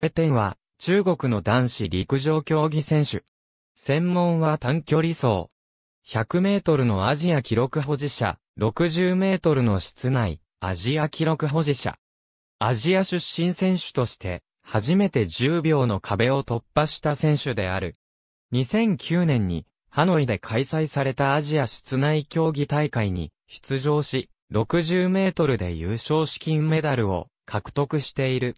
ペテンは、中国の男子陸上競技選手。専門は短距離走。100メートルのアジア記録保持者、60メートルの室内、アジア記録保持者。アジア出身選手として、初めて10秒の壁を突破した選手である。2009年に、ハノイで開催されたアジア室内競技大会に出場し、60メートルで優勝資金メダルを獲得している。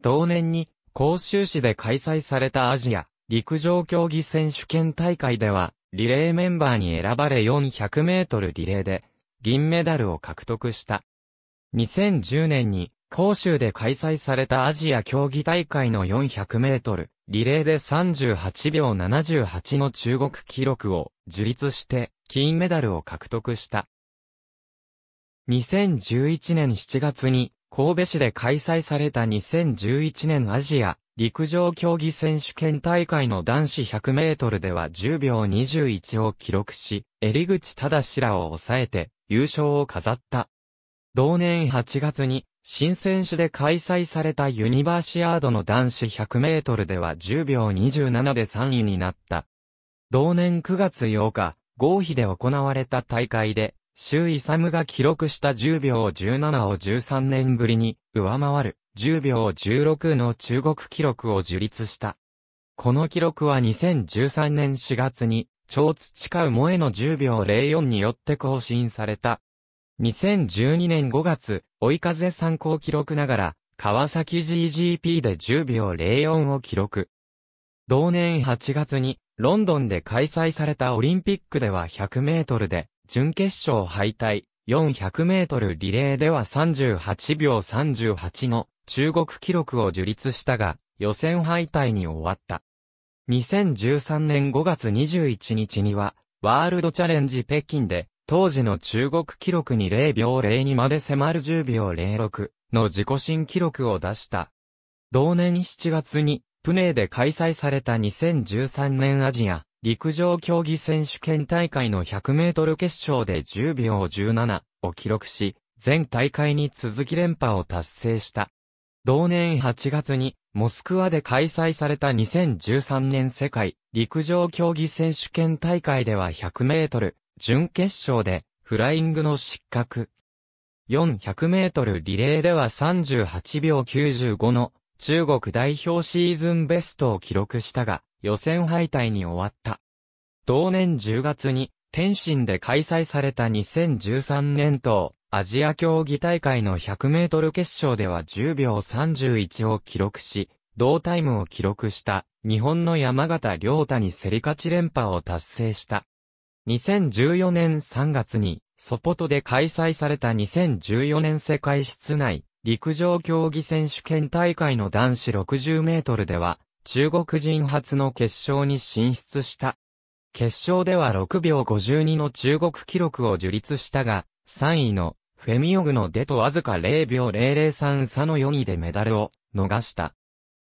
同年に甲州市で開催されたアジア陸上競技選手権大会では、リレーメンバーに選ばれ400メートルリレーで、銀メダルを獲得した。2010年に、甲州で開催されたアジア競技大会の400メートル、リレーで38秒78の中国記録を樹立して金メダルを獲得した。2011年7月に神戸市で開催された2011年アジア陸上競技選手権大会の男子100メートルでは10秒21を記録し、襟口正らを抑えて優勝を飾った。同年8月に新選手で開催されたユニバーシアードの男子100メートルでは10秒27で3位になった。同年9月8日、合否で行われた大会で周サムが記録した10秒17を13年ぶりに上回る10秒16の中国記録を樹立した。この記録は2013年4月に、超培う萌えの10秒04によって更新された。2012年5月、追い風参考記録ながら、川崎 GGP で10秒04を記録。同年8月に、ロンドンで開催されたオリンピックでは100メートルで、準決勝敗退、400メートルリレーでは38秒38の中国記録を樹立したが、予選敗退に終わった。2013年5月21日には、ワールドチャレンジ北京で、当時の中国記録に0秒02まで迫る10秒06の自己新記録を出した。同年7月に、プネーで開催された2013年アジア陸上競技選手権大会の100メートル決勝で10秒17を記録し、全大会に続き連覇を達成した。同年8月に、モスクワで開催された2013年世界陸上競技選手権大会では100メートル、準決勝で、フライングの失格。400メートルリレーでは38秒95の中国代表シーズンベストを記録したが、予選敗退に終わった。同年10月に、天津で開催された2013年とアジア競技大会の100メートル決勝では10秒31を記録し、同タイムを記録した日本の山形良太に競り勝ち連覇を達成した。2014年3月に、ソポトで開催された2014年世界室内陸上競技選手権大会の男子60メートルでは、中国人初の決勝に進出した。決勝では6秒52の中国記録を樹立したが、3位のフェミオグの出とわずか0秒003差の4位でメダルを逃した。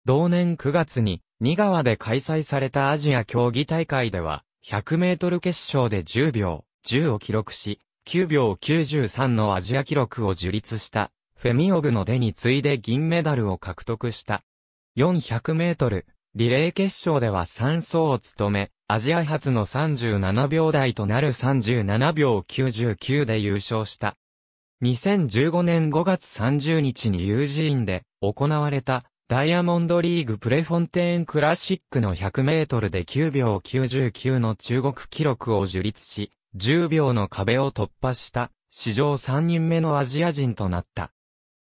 同年9月に、ニ川で開催されたアジア競技大会では、100メートル決勝で10秒10を記録し、9秒93のアジア記録を樹立した。フェミオグの出に次いで銀メダルを獲得した。400メートル、リレー決勝では3走を務め、アジア初の37秒台となる37秒99で優勝した。2015年5月30日にユージーンで行われたダイヤモンドリーグプレフォンテーンクラシックの100メートルで9秒99の中国記録を樹立し、10秒の壁を突破した、史上3人目のアジア人となった。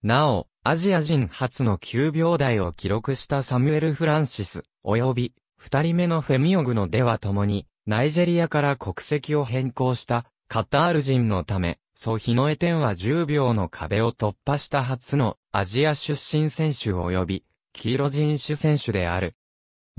なお、アジア人初の9秒台を記録したサミュエル・フランシス、及び、二人目のフェミオグノでは共に、ナイジェリアから国籍を変更した、カタール人のため、ソヒノエテンは10秒の壁を突破した初のアジア出身選手及び、黄色人種選手である。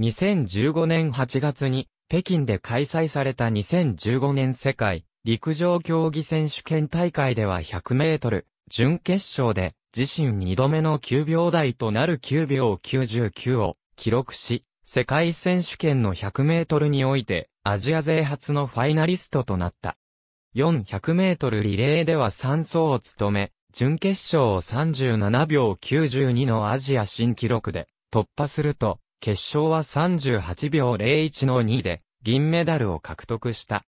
2015年8月に、北京で開催された2015年世界陸上競技選手権大会では100メートル準決勝で自身2度目の9秒台となる9秒99を記録し、世界選手権の100メートルにおいて、アジア勢初のファイナリストとなった。400メートルリレーでは3走を務め、準決勝を37秒92のアジア新記録で突破すると、決勝は38秒01の2で銀メダルを獲得した。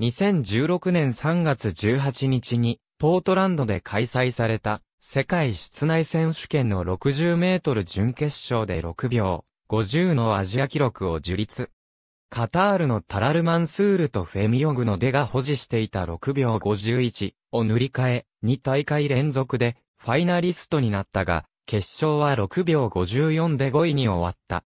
2016年3月18日にポートランドで開催された世界室内選手権の60メートル準決勝で6秒50のアジア記録を樹立。カタールのタラルマンスールとフェミオグの出が保持していた6秒51を塗り替え、2大会連続でファイナリストになったが、決勝は6秒54で5位に終わった。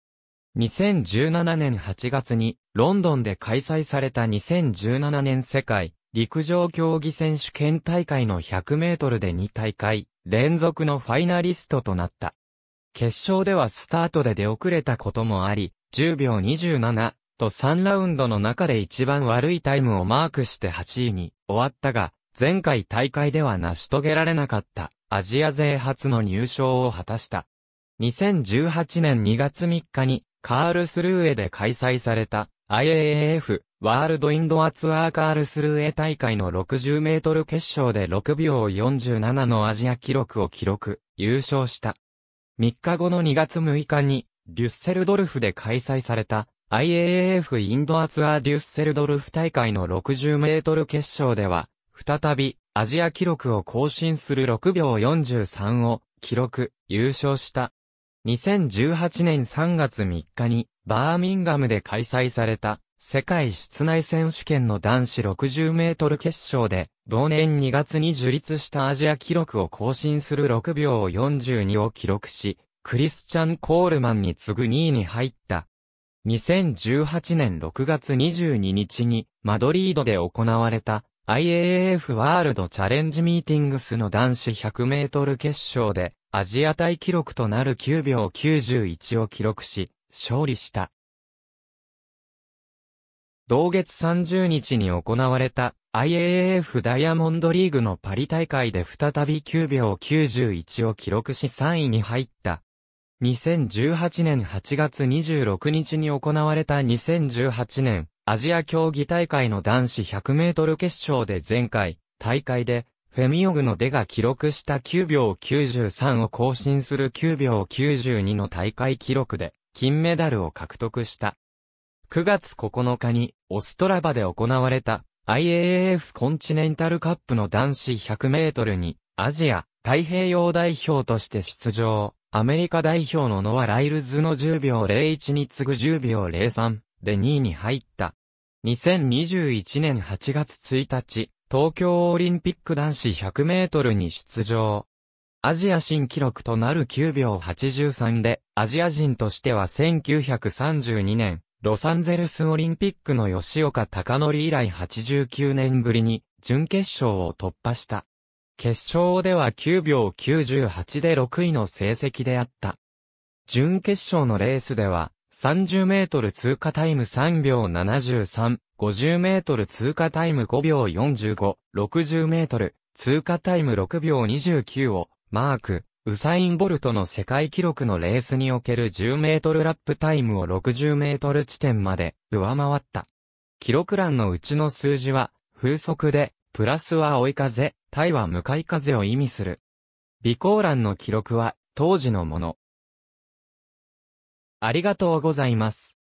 2017年8月にロンドンで開催された2017年世界陸上競技選手権大会の100メートルで2大会連続のファイナリストとなった。決勝ではスタートで出遅れたこともあり、10秒27と3ラウンドの中で一番悪いタイムをマークして8位に終わったが、前回大会では成し遂げられなかったアジア勢初の入賞を果たした。2018年2月3日にカールスルーエで開催された IAAF ワールドインドアツアーカールスルーエ大会の60メートル決勝で6秒47のアジア記録を記録、優勝した。3日後の2月6日に、デュッセルドルフで開催された IAAF インドアツアーデュッセルドルフ大会の60メートル決勝では、再びアジア記録を更新する6秒43を記録、優勝した。2018年3月3日にバーミンガムで開催された世界室内選手権の男子60メートル決勝で、同年2月に樹立したアジア記録を更新する6秒42を記録し、クリスチャン・コールマンに次ぐ2位に入った。2018年6月22日にマドリードで行われた IAAF ワールドチャレンジミーティングスの男子100メートル決勝でアジア大記録となる9秒91を記録し、勝利した。同月30日に行われた IAAF ダイヤモンドリーグのパリ大会で再び9秒91を記録し3位に入った。2018年8月26日に行われた2018年アジア競技大会の男子100メートル決勝で前回大会でフェミオグの出が記録した9秒93を更新する9秒92の大会記録で金メダルを獲得した。9月9日にオストラバで行われた IAAF コンチネンタルカップの男子100メートルにアジア太平洋代表として出場。アメリカ代表のノア・ライルズの10秒01に次ぐ10秒03で2位に入った。2021年8月1日、東京オリンピック男子100メートルに出場。アジア新記録となる9秒83で、アジア人としては1932年、ロサンゼルスオリンピックの吉岡隆則以来89年ぶりに、準決勝を突破した。決勝では9秒98で6位の成績であった。準決勝のレースでは、30メートル通過タイム3秒73、50メートル通過タイム5秒45、60メートル通過タイム6秒29をマーク、ウサイン・ボルトの世界記録のレースにおける10メートルラップタイムを60メートル地点まで上回った。記録欄のうちの数字は、風速で、プラスは追い風、タイは向かい風を意味する。備考欄の記録は、当時のもの。ありがとうございます。